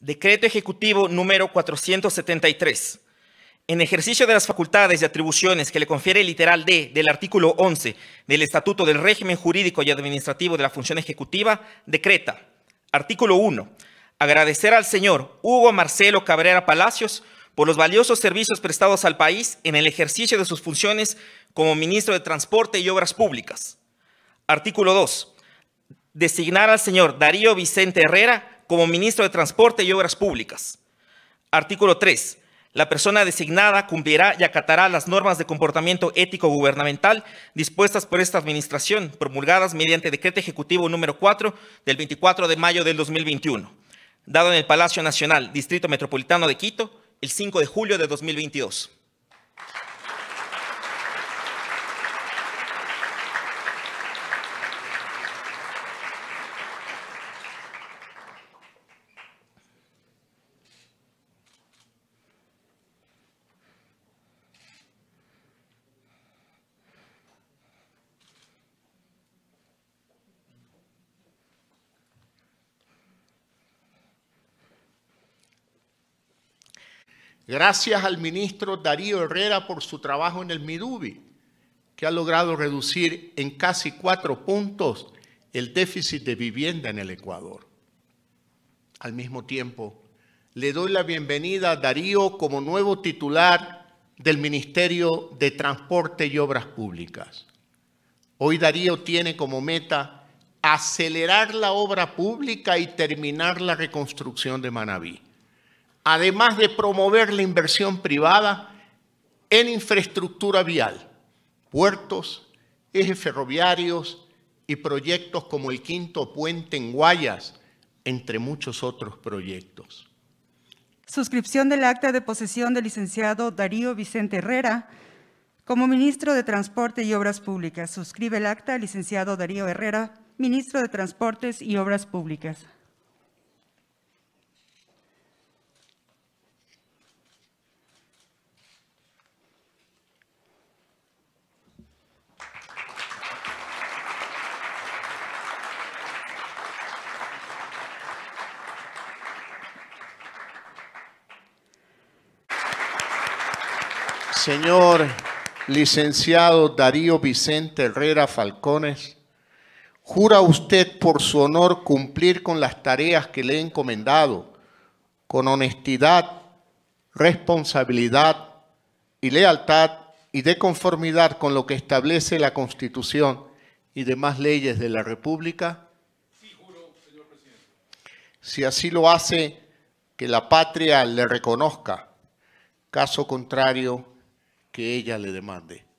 Decreto Ejecutivo número 473. En ejercicio de las facultades y atribuciones que le confiere el literal D del artículo 11 del Estatuto del Régimen Jurídico y Administrativo de la Función Ejecutiva, decreta. Artículo 1. Agradecer al señor Hugo Marcelo Cabrera Palacios por los valiosos servicios prestados al país en el ejercicio de sus funciones como ministro de Transporte y Obras Públicas. Artículo 2. Designar al señor Darío Vicente Herrera como ministro de Transporte y Obras Públicas. Artículo 3. La persona designada cumplirá y acatará las normas de comportamiento ético gubernamental dispuestas por esta administración, promulgadas mediante decreto ejecutivo número 4 del 24 de mayo del 2021, dado en el Palacio Nacional, Distrito Metropolitano de Quito, el 5 de julio de 2022. Gracias al ministro Darío Herrera por su trabajo en el MIDUBI, que ha logrado reducir en casi cuatro puntos el déficit de vivienda en el Ecuador. Al mismo tiempo, le doy la bienvenida a Darío como nuevo titular del Ministerio de Transporte y Obras Públicas. Hoy Darío tiene como meta acelerar la obra pública y terminar la reconstrucción de Manabí además de promover la inversión privada en infraestructura vial, puertos, ejes ferroviarios y proyectos como el quinto puente en Guayas, entre muchos otros proyectos. Suscripción del acta de posesión del licenciado Darío Vicente Herrera como ministro de Transporte y Obras Públicas. Suscribe el acta licenciado Darío Herrera, ministro de Transportes y Obras Públicas. señor licenciado Darío Vicente Herrera Falcones, ¿jura usted por su honor cumplir con las tareas que le he encomendado con honestidad, responsabilidad y lealtad y de conformidad con lo que establece la Constitución y demás leyes de la República? Sí, juro, señor presidente. Si así lo hace, que la patria le reconozca. Caso contrario, que ella le demande.